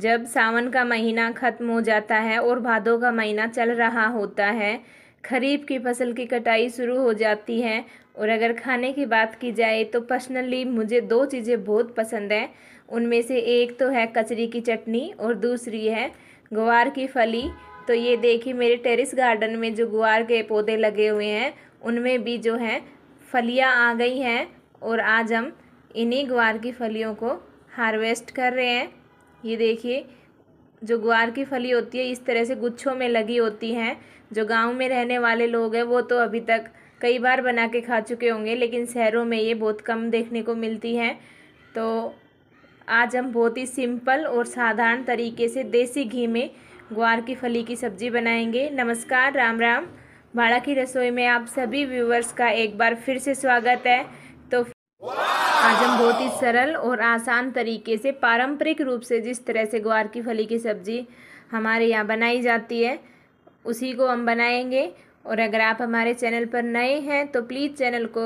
जब सावन का महीना ख़त्म हो जाता है और भादों का महीना चल रहा होता है खरीफ की फसल की कटाई शुरू हो जाती है और अगर खाने की बात की जाए तो पर्सनली मुझे दो चीज़ें बहुत पसंद हैं उनमें से एक तो है कचरी की चटनी और दूसरी है गुवार की फली तो ये देखिए मेरे टेरेस गार्डन में जो गुवार के पौधे लगे हुए हैं उनमें भी जो है फलियाँ आ गई हैं और आज हम इन्हीं गुवार की फलियों को हार्वेस्ट कर रहे हैं ये देखिए जो ग्वार की फली होती है इस तरह से गुच्छों में लगी होती हैं जो गांव में रहने वाले लोग हैं वो तो अभी तक कई बार बना के खा चुके होंगे लेकिन शहरों में ये बहुत कम देखने को मिलती हैं तो आज हम बहुत ही सिंपल और साधारण तरीके से देसी घी में ग्वार की फली की सब्ज़ी बनाएंगे नमस्कार राम राम भाड़ा की रसोई में आप सभी व्यूवर्स का एक बार फिर से स्वागत है आज हम बहुत ही सरल और आसान तरीके से पारंपरिक रूप से जिस तरह से ग्वार की फली की सब्ज़ी हमारे यहाँ बनाई जाती है उसी को हम बनाएंगे और अगर आप हमारे चैनल पर नए हैं तो प्लीज़ चैनल को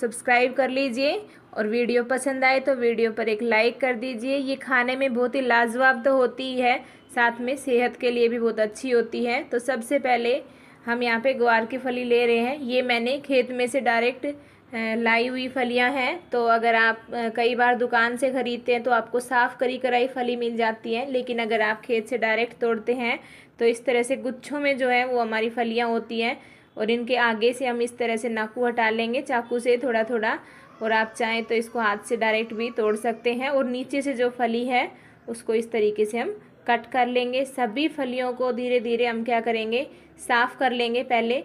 सब्सक्राइब कर लीजिए और वीडियो पसंद आए तो वीडियो पर एक लाइक कर दीजिए ये खाने में बहुत ही लाजवाब तो होती है साथ में सेहत के लिए भी बहुत अच्छी होती है तो सबसे पहले हम यहाँ पे ग्वार की फली ले रहे हैं ये मैंने खेत में से डायरेक्ट लाई हुई फलियां हैं तो अगर आप कई बार दुकान से ख़रीदते हैं तो आपको साफ़ करी कराई फली मिल जाती है लेकिन अगर आप खेत से डायरेक्ट तोड़ते हैं तो इस तरह से गुच्छों में जो है वो हमारी फलियां होती हैं और इनके आगे से हम इस तरह से नाकू हटा लेंगे चाकू से थोड़ा थोड़ा और आप चाहें तो इसको हाथ से डायरेक्ट भी तोड़ सकते हैं और नीचे से जो फली है उसको इस तरीके से हम कट कर लेंगे सभी फलियों को धीरे धीरे हम क्या करेंगे साफ़ कर लेंगे पहले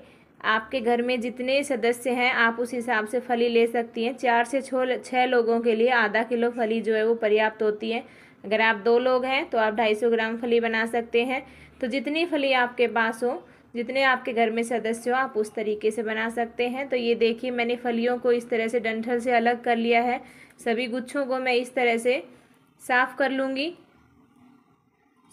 आपके घर में जितने सदस्य हैं आप उस हिसाब से फली ले सकती हैं चार से छः लोगों के लिए आधा किलो फली जो है वो पर्याप्त होती है अगर आप दो लोग हैं तो आप ढाई सौ ग्राम फली बना सकते हैं तो जितनी फली आपके पास हो जितने आपके घर में सदस्य हो आप उस तरीके से बना सकते हैं तो ये देखिए मैंने फलियों को इस तरह से डंठल से अलग कर लिया है सभी गुच्छों को मैं इस तरह से साफ़ कर लूँगी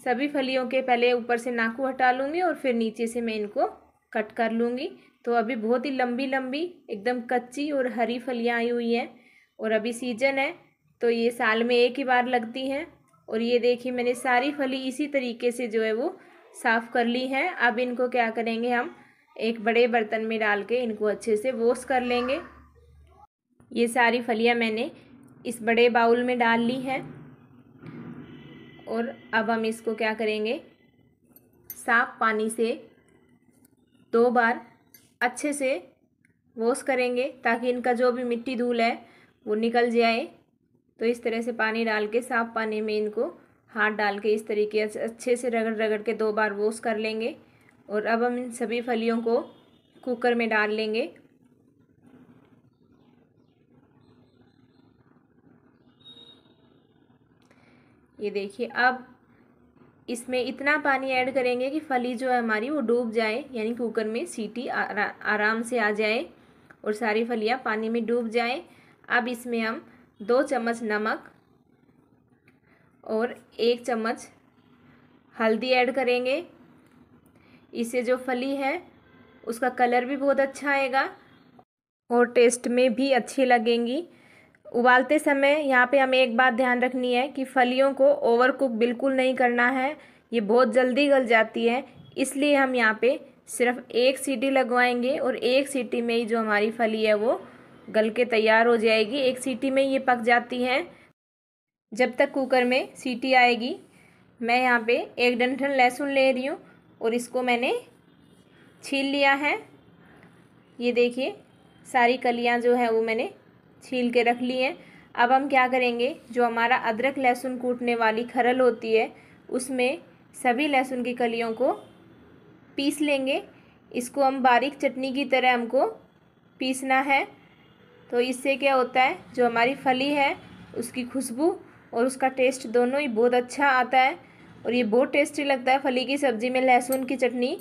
सभी फलियों के पहले ऊपर से नाकू हटा लूँगी और फिर नीचे से मैं इनको कट कर लूँगी तो अभी बहुत ही लंबी लंबी एकदम कच्ची और हरी फलियाँ आई हुई हैं और अभी सीजन है तो ये साल में एक ही बार लगती हैं और ये देखिए मैंने सारी फली इसी तरीके से जो है वो साफ़ कर ली हैं अब इनको क्या करेंगे हम एक बड़े बर्तन में डाल के इनको अच्छे से वॉश कर लेंगे ये सारी फलियाँ मैंने इस बड़े बाउल में डाल ली हैं और अब हम इसको क्या करेंगे साफ पानी से दो बार अच्छे से वॉश करेंगे ताकि इनका जो भी मिट्टी धूल है वो निकल जाए तो इस तरह से पानी डाल के साफ पानी में इनको हाथ डाल के इस तरीके से अच्छे से रगड़ रगड़ के दो बार वॉश कर लेंगे और अब हम इन सभी फलियों को कुकर में डाल लेंगे ये देखिए अब इसमें इतना पानी ऐड करेंगे कि फली जो है हमारी वो डूब जाए यानी कुकर में सीटी आरा, आराम से आ जाए और सारी फलियाँ पानी में डूब जाए अब इसमें हम दो चम्मच नमक और एक चम्मच हल्दी ऐड करेंगे इससे जो फली है उसका कलर भी बहुत अच्छा आएगा और टेस्ट में भी अच्छी लगेंगी उबालते समय यहाँ पे हमें एक बात ध्यान रखनी है कि फलियों को ओवर कुक बिल्कुल नहीं करना है ये बहुत जल्दी गल जाती है इसलिए हम यहाँ पे सिर्फ एक सीटी लगवाएंगे और एक सीटी में ही जो हमारी फली है वो गल के तैयार हो जाएगी एक सीटी में ये पक जाती है जब तक कुकर में सीटी आएगी मैं यहाँ पे एक डंठन लहसुन ले रही हूँ और इसको मैंने छील लिया है ये देखिए सारी कलियाँ जो है वो मैंने छील के रख लिए अब हम क्या करेंगे जो हमारा अदरक लहसुन कूटने वाली खरल होती है उसमें सभी लहसुन की कलियों को पीस लेंगे इसको हम बारीक चटनी की तरह हमको पीसना है तो इससे क्या होता है जो हमारी फली है उसकी खुशबू और उसका टेस्ट दोनों ही बहुत अच्छा आता है और ये बहुत टेस्टी लगता है फली की सब्ज़ी में लहसुन की चटनी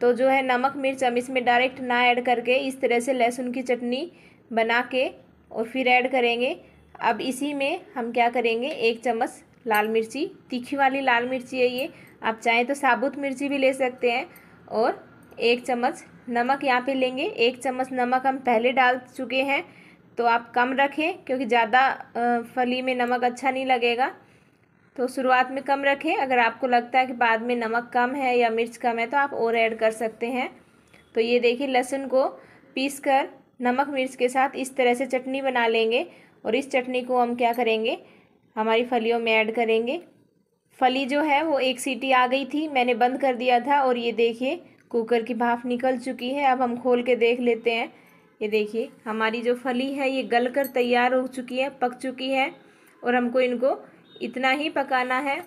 तो जो है नमक मिर्च हम इसमें डायरेक्ट ना ऐड करके इस तरह से लहसुन की चटनी बना के और फिर ऐड करेंगे अब इसी में हम क्या करेंगे एक चम्मच लाल मिर्ची तीखी वाली लाल मिर्ची है ये आप चाहें तो साबुत मिर्ची भी ले सकते हैं और एक चम्मच नमक यहाँ पे लेंगे एक चम्मच नमक हम पहले डाल चुके हैं तो आप कम रखें क्योंकि ज़्यादा फली में नमक अच्छा नहीं लगेगा तो शुरुआत में कम रखें अगर आपको लगता है कि बाद में नमक कम है या मिर्च कम है तो आप और ऐड कर सकते हैं तो ये देखिए लहसुन को पीस कर नमक मिर्च के साथ इस तरह से चटनी बना लेंगे और इस चटनी को हम क्या करेंगे हमारी फलियों में ऐड करेंगे फली जो है वो एक सीटी आ गई थी मैंने बंद कर दिया था और ये देखिए कुकर की भाप निकल चुकी है अब हम खोल के देख लेते हैं ये देखिए हमारी जो फली है ये गल कर तैयार हो चुकी है पक चुकी है और हमको इनको इतना ही पकाना है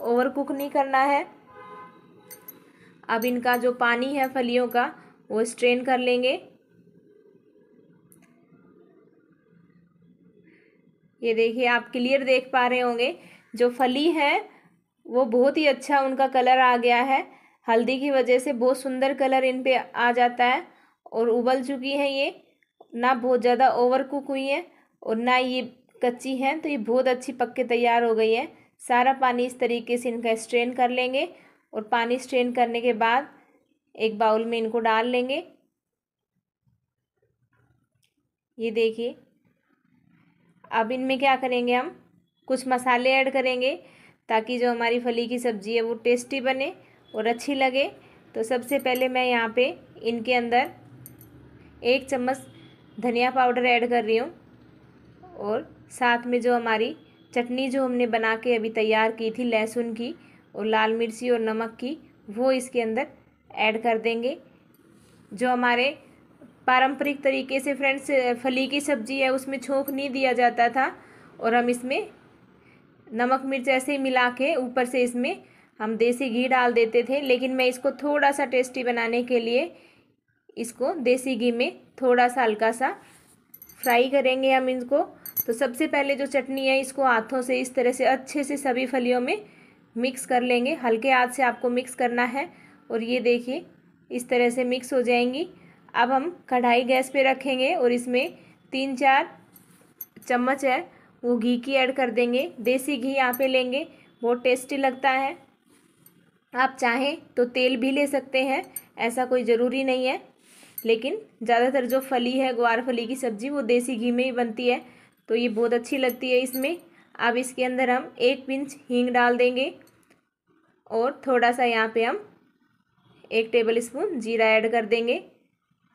ओवर कुक नहीं करना है अब इनका जो पानी है फलियों का वो स्ट्रेन कर लेंगे ये देखिए आप क्लियर देख पा रहे होंगे जो फली है वो बहुत ही अच्छा उनका कलर आ गया है हल्दी की वजह से बहुत सुंदर कलर इन पे आ जाता है और उबल चुकी है ये ना बहुत ज़्यादा ओवर कुक हुई है और ना ये कच्ची है तो ये बहुत अच्छी पक के तैयार हो गई है सारा पानी इस तरीके से इनका स्ट्रेन कर लेंगे और पानी स्ट्रेन करने के बाद एक बाउल में इनको डाल लेंगे ये देखिए अब इनमें क्या करेंगे हम कुछ मसाले ऐड करेंगे ताकि जो हमारी फली की सब्ज़ी है वो टेस्टी बने और अच्छी लगे तो सबसे पहले मैं यहाँ पे इनके अंदर एक चम्मच धनिया पाउडर ऐड कर रही हूँ और साथ में जो हमारी चटनी जो हमने बना के अभी तैयार की थी लहसुन की और लाल मिर्ची और नमक की वो इसके अंदर ऐड कर देंगे जो हमारे पारंपरिक तरीके से फ्रेंड्स फली की सब्जी है उसमें छोंक नहीं दिया जाता था और हम इसमें नमक मिर्च ऐसे ही मिला के ऊपर से इसमें हम देसी घी डाल देते थे लेकिन मैं इसको थोड़ा सा टेस्टी बनाने के लिए इसको देसी घी में थोड़ा सा हल्का सा फ्राई करेंगे हम इनको तो सबसे पहले जो चटनी है इसको हाथों से इस तरह से अच्छे से सभी फलियों में मिक्स कर लेंगे हल्के हाथ से आपको मिक्स करना है और ये देखिए इस तरह से मिक्स हो जाएंगी अब हम कढ़ाई गैस पे रखेंगे और इसमें तीन चार चम्मच है वो घी की ऐड कर देंगे देसी घी यहाँ पे लेंगे बहुत टेस्टी लगता है आप चाहें तो तेल भी ले सकते हैं ऐसा कोई ज़रूरी नहीं है लेकिन ज़्यादातर जो फली है ग्वार फली की सब्ज़ी वो देसी घी में ही बनती है तो ये बहुत अच्छी लगती है इसमें अब इसके अंदर हम एक पिंच हींग डाल देंगे और थोड़ा सा यहाँ पे हम एक टेबल स्पून जीरा ऐड कर देंगे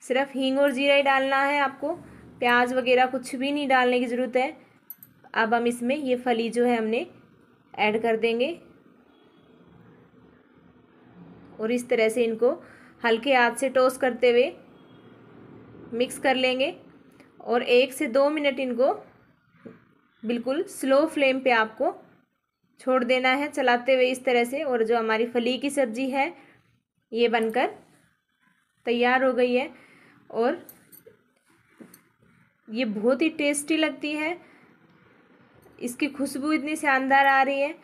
सिर्फ हींग और जीरा ही डालना है आपको प्याज वगैरह कुछ भी नहीं डालने की ज़रूरत है अब हम इसमें ये फली जो है हमने ऐड कर देंगे और इस तरह से इनको हल्के हाथ से टोस करते हुए मिक्स कर लेंगे और एक से दो मिनट इनको बिल्कुल स्लो फ्लेम पे आपको छोड़ देना है चलाते हुए इस तरह से और जो हमारी फली की सब्ज़ी है ये बनकर तैयार हो गई है और ये बहुत ही टेस्टी लगती है इसकी खुशबू इतनी शानदार आ रही है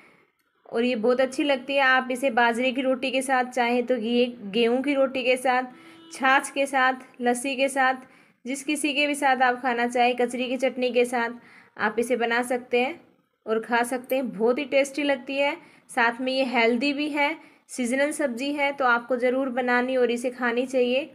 और ये बहुत अच्छी लगती है आप इसे बाजरे की रोटी के साथ चाहे तो ये गेहूं की रोटी के साथ छाछ के साथ लस्सी के साथ जिस किसी के भी साथ आप खाना चाहें कचरी की चटनी के साथ आप इसे बना सकते हैं और खा सकते हैं बहुत ही टेस्टी लगती है साथ में ये हेल्दी भी है सीजनल सब्जी है तो आपको ज़रूर बनानी और इसे खानी चाहिए